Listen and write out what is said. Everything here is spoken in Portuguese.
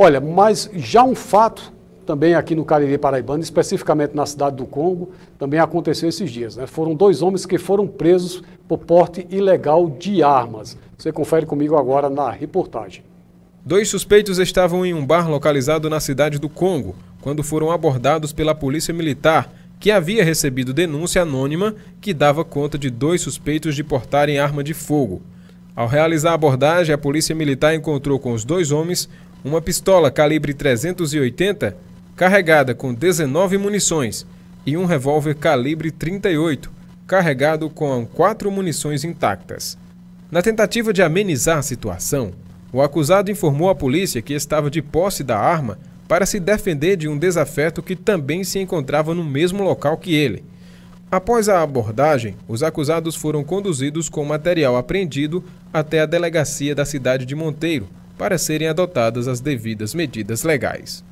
Olha, mas já um fato também aqui no Cariri Paraibano, especificamente na cidade do Congo, também aconteceu esses dias. Né? Foram dois homens que foram presos por porte ilegal de armas. Você confere comigo agora na reportagem. Dois suspeitos estavam em um bar localizado na cidade do Congo quando foram abordados pela polícia militar, que havia recebido denúncia anônima que dava conta de dois suspeitos de portarem arma de fogo. Ao realizar a abordagem, a polícia militar encontrou com os dois homens uma pistola calibre 380 carregada com 19 munições e um revólver calibre 38 carregado com quatro munições intactas. Na tentativa de amenizar a situação, o acusado informou à polícia que estava de posse da arma para se defender de um desafeto que também se encontrava no mesmo local que ele. Após a abordagem, os acusados foram conduzidos com material apreendido até a delegacia da cidade de Monteiro para serem adotadas as devidas medidas legais.